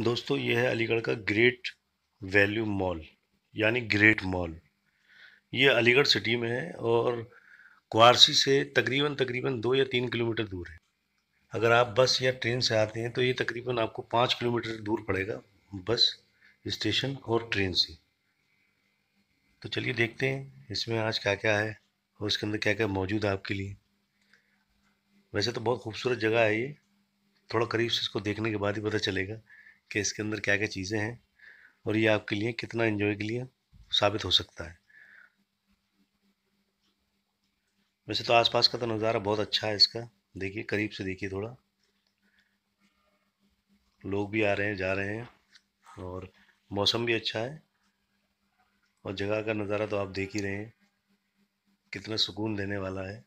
दोस्तों ये है अलीगढ़ का ग्रेट वैल्यू मॉल यानी ग्रेट मॉल ये अलीगढ़ सिटी में है और क्वारसी से तकरीबन तकरीबन दो या तीन किलोमीटर दूर है अगर आप बस या ट्रेन से आते हैं तो ये तकरीबन आपको पाँच किलोमीटर दूर पड़ेगा बस स्टेशन और ट्रेन से तो चलिए देखते हैं इसमें आज क्या क्या है और इसके अंदर क्या क्या मौजूद है आपके लिए वैसे तो बहुत खूबसूरत जगह है ये थोड़ा करीब से इसको देखने के बाद ही पता चलेगा कि इसके अंदर क्या क्या चीज़ें हैं और ये आपके लिए कितना इन्जॉय के लिए साबित हो सकता है वैसे तो आसपास का तो नज़ारा बहुत अच्छा है इसका देखिए करीब से देखिए थोड़ा लोग भी आ रहे हैं जा रहे हैं और मौसम भी अच्छा है और जगह का नज़ारा तो आप देख ही रहे हैं कितना सुकून देने वाला है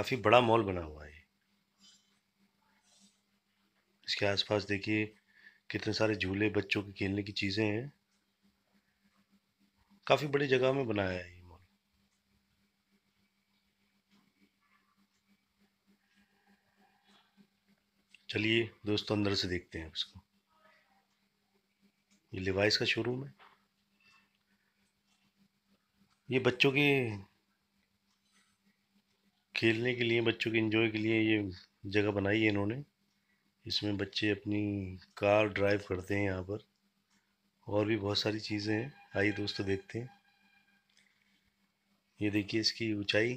काफ़ी बड़ा मॉल बना हुआ है इसके आसपास देखिए कितने सारे झूले बच्चों के खेलने की चीज़ें हैं काफ़ी बड़ी जगह में बनाया है ये मॉल चलिए दोस्तों अंदर से देखते हैं इसको ये लिवाइस का शोरूम है ये बच्चों की खेलने के लिए बच्चों के इन्जॉय के लिए ये जगह बनाई है इन्होंने इसमें बच्चे अपनी कार ड्राइव करते हैं यहाँ पर और भी बहुत सारी चीज़ें हैं आइए दोस्तों देखते हैं ये देखिए इसकी ऊंचाई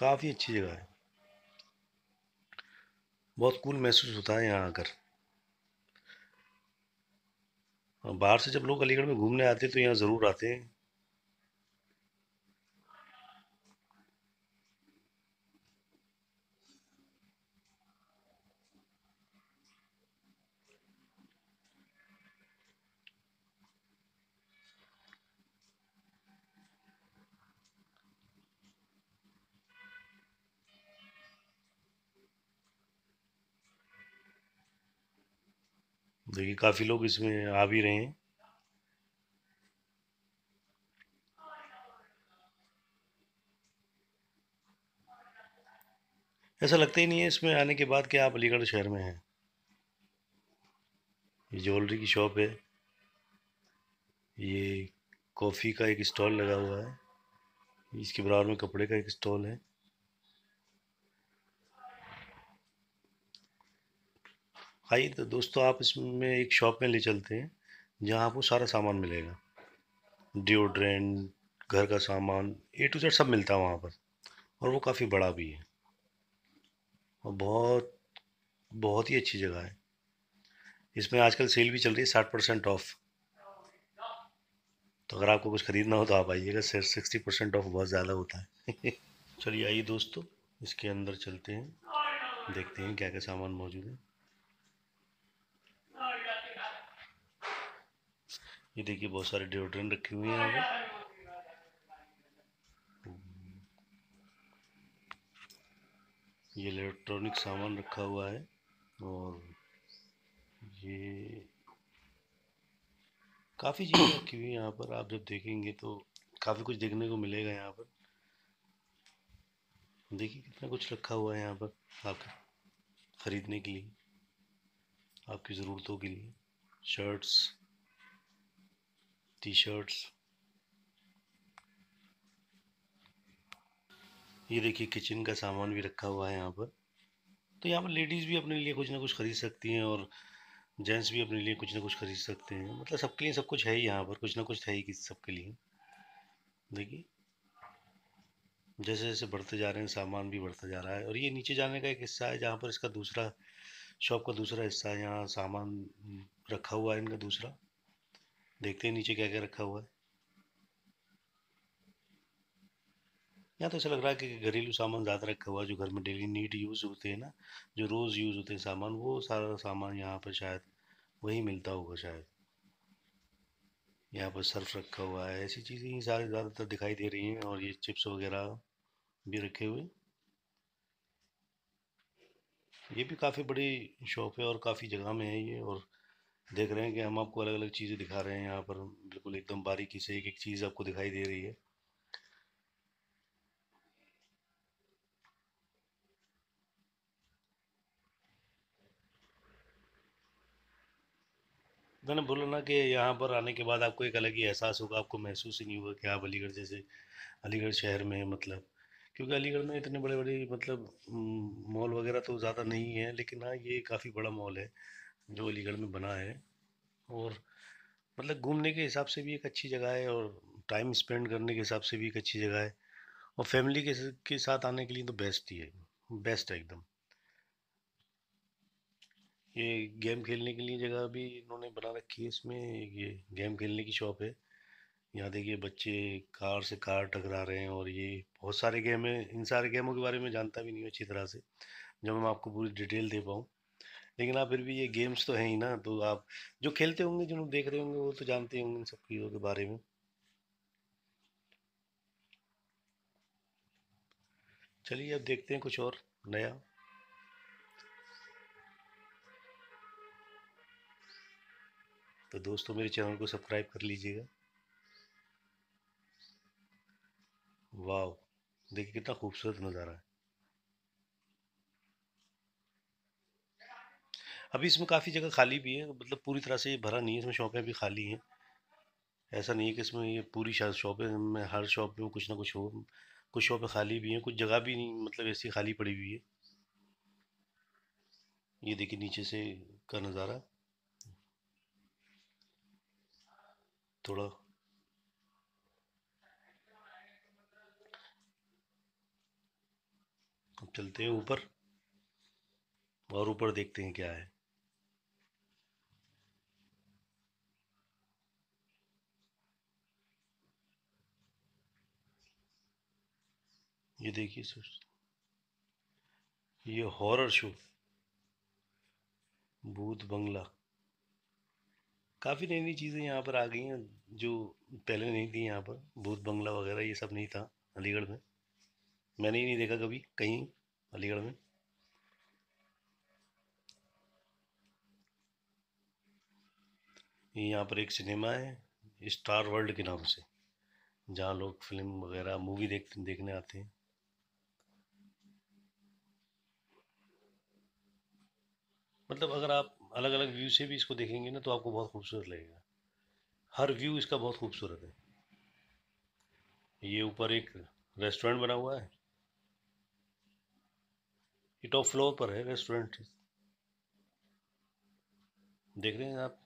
काफ़ी अच्छी जगह है बहुत कूल महसूस होता है यहाँ आकर बाहर से जब लोग अलीगढ़ में घूमने आते हैं तो यहाँ ज़रूर आते हैं देखिए काफ़ी लोग इसमें आ भी रहे हैं ऐसा लगता ही नहीं है इसमें आने के बाद कि आप अलीगढ़ शहर में हैं ये ज्वेलरी की शॉप है ये कॉफ़ी का एक स्टॉल लगा हुआ है इसके बराबर में कपड़े का एक स्टॉल है आइए तो दोस्तों आप इसमें एक शॉप में ले चलते हैं जहाँ आपको सारा सामान मिलेगा डिओड्रेंट घर का सामान ए टू जेड सब मिलता है वहाँ पर और वो काफ़ी बड़ा भी है और बहुत बहुत ही अच्छी जगह है इसमें आजकल सेल भी चल रही है साठ परसेंट ऑफ तो अगर आपको कुछ ख़रीदना हो तो आप आइएगा सर सिक्सटी परसेंट ऑफ बहुत ज़्यादा होता है चलिए आइए दोस्तों इसके अंदर चलते हैं देखते हैं क्या क्या सामान मौजूद है ये देखिए बहुत सारे डिओड्रेंट रखे हुए हैं यहाँ पे ये इलेक्ट्रॉनिक सामान रखा हुआ है और ये काफ़ी चीज़ें रखी हुई हैं यहाँ पर आप जब देखेंगे तो काफ़ी कुछ देखने को मिलेगा यहाँ पर देखिए कितना कुछ रखा हुआ है यहाँ पर आपके ख़रीदने के लिए आपकी ज़रूरतों के लिए शर्ट्स टी शर्ट्स ये देखिए किचन का सामान भी रखा हुआ है यहाँ पर तो यहाँ पर लेडीज़ भी अपने लिए कुछ ना कुछ खरीद सकती हैं और जेंट्स भी अपने लिए कुछ ना कुछ खरीद सकते हैं मतलब सबके लिए सब कुछ है ही यहाँ पर कुछ ना कुछ है ही सबके लिए देखिए जैसे जैसे बढ़ते जा रहे हैं सामान भी बढ़ता जा रहा है और ये नीचे जाने का एक हिस्सा है जहाँ पर इसका दूसरा शॉप का दूसरा हिस्सा है यहाँ सामान रखा हुआ है इनका दूसरा देखते हैं नीचे क्या क्या रखा हुआ है यहाँ तो ऐसा लग रहा है कि घरेलू सामान ज़्यादा रखा हुआ है जो घर में डेली नीड यूज़ होते हैं ना जो रोज़ यूज़ होते हैं सामान वो सारा सामान यहाँ पर शायद वही मिलता होगा शायद यहाँ पर सर्फ रखा हुआ है ऐसी चीज़ें ही सारी ज़्यादातर दिखाई दे रही हैं और ये चिप्स वगैरह भी रखे हुए ये भी काफ़ी बड़ी शॉप है और काफ़ी जगह में है ये और देख रहे हैं कि हम आपको अलग अलग चीज़ें दिखा रहे हैं यहाँ पर बिल्कुल एकदम बारीकी से एक एक चीज़ आपको दिखाई दे रही है मैंने बोला ना कि यहाँ पर आने के बाद आपको एक अलग ही एहसास होगा आपको महसूस ही नहीं होगा कि आप अलीगढ़ जैसे अलीगढ़ शहर में मतलब क्योंकि अलीगढ़ में इतने बड़े बड़े मतलब मॉल वगैरह तो ज़्यादा नहीं है लेकिन हाँ ये काफ़ी बड़ा मॉल है जो अलीगढ़ में बना है और मतलब घूमने के हिसाब से भी एक अच्छी जगह है और टाइम स्पेंड करने के हिसाब से भी एक अच्छी जगह है और फैमिली के के साथ आने के लिए तो बेस्ट ही है बेस्ट है एकदम ये गेम खेलने के लिए जगह भी इन्होंने बना रखी है इसमें ये गेम खेलने की शॉप है यहाँ देखिए बच्चे कार से कार टकरा रहे हैं और ये बहुत सारे गेम हैं इन सारे गेमों के बारे में जानता भी नहीं हूँ अच्छी तरह से जब मैं आपको पूरी डिटेल दे पाऊँ लेकिन आप फिर भी ये गेम्स तो हैं ही ना तो आप जो खेलते होंगे जिन्होंने देख रहे होंगे वो तो जानते होंगे इन सब चीज़ों के बारे में चलिए अब देखते हैं कुछ और नया तो दोस्तों मेरे चैनल को सब्सक्राइब कर लीजिएगा वाह देखिए कितना खूबसूरत नज़ारा है अभी इसमें काफ़ी जगह खाली भी है मतलब पूरी तरह से ये भरा नहीं है इसमें शॉपें अभी खाली हैं ऐसा नहीं है कि इसमें ये पूरी शॉपें में हर शॉप में कुछ ना कुछ हो कुछ शॉपें खाली भी हैं कुछ जगह भी नहीं मतलब ऐसी खाली पड़ी हुई है ये देखिए नीचे से का नज़ारा थोड़ा अब चलते हैं ऊपर और ऊपर देखते हैं क्या है ये देखिए सर ये हॉरर शो भूत बंगला काफ़ी नई नई चीज़ें यहाँ पर आ गई हैं जो पहले नहीं थी यहाँ पर भूत बंगला वगैरह ये सब नहीं था अलीगढ़ में मैंने ही नहीं देखा कभी कहीं अलीगढ़ में यहाँ पर एक सिनेमा है स्टार वर्ल्ड के नाम से जहाँ लोग फिल्म वगैरह मूवी देख देखने आते हैं मतलब अगर आप अलग अलग व्यू से भी इसको देखेंगे ना तो आपको बहुत खूबसूरत लगेगा हर व्यू इसका बहुत खूबसूरत है ये ऊपर एक रेस्टोरेंट बना हुआ है ये टॉप फ्लोर पर है रेस्टोरेंट देख रहे हैं आप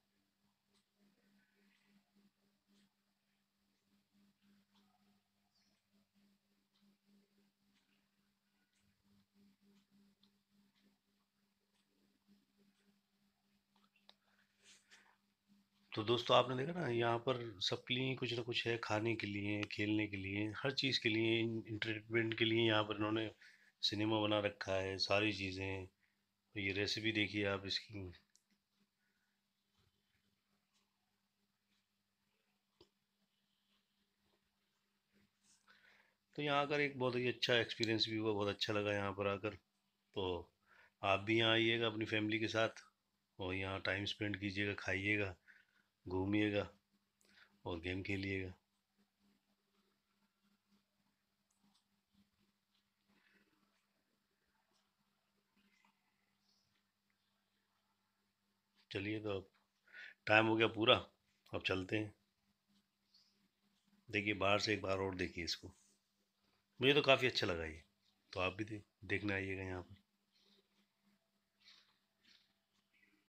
तो दोस्तों आपने देखा ना यहाँ पर सबके लिए कुछ ना कुछ है खाने के लिए खेलने के लिए हर चीज़ के लिए इंटरटेनमेंट के लिए यहाँ पर इन्होंने सिनेमा बना रखा है सारी चीज़ें तो ये रेसिपी देखिए आप इसकी तो यहाँ आकर एक बहुत ही अच्छा एक्सपीरियंस भी हुआ बहुत अच्छा लगा यहाँ पर आकर तो आप भी यहाँ आइएगा अपनी फैमिली के साथ और यहाँ टाइम स्पेंड कीजिएगा खाइएगा घूमिएगा और गेम खेलिएगा चलिए तो अब टाइम हो गया पूरा अब चलते हैं देखिए बाहर से एक बार और देखिए इसको मुझे तो काफ़ी अच्छा लगा ये तो आप भी देखने आइएगा यहाँ पर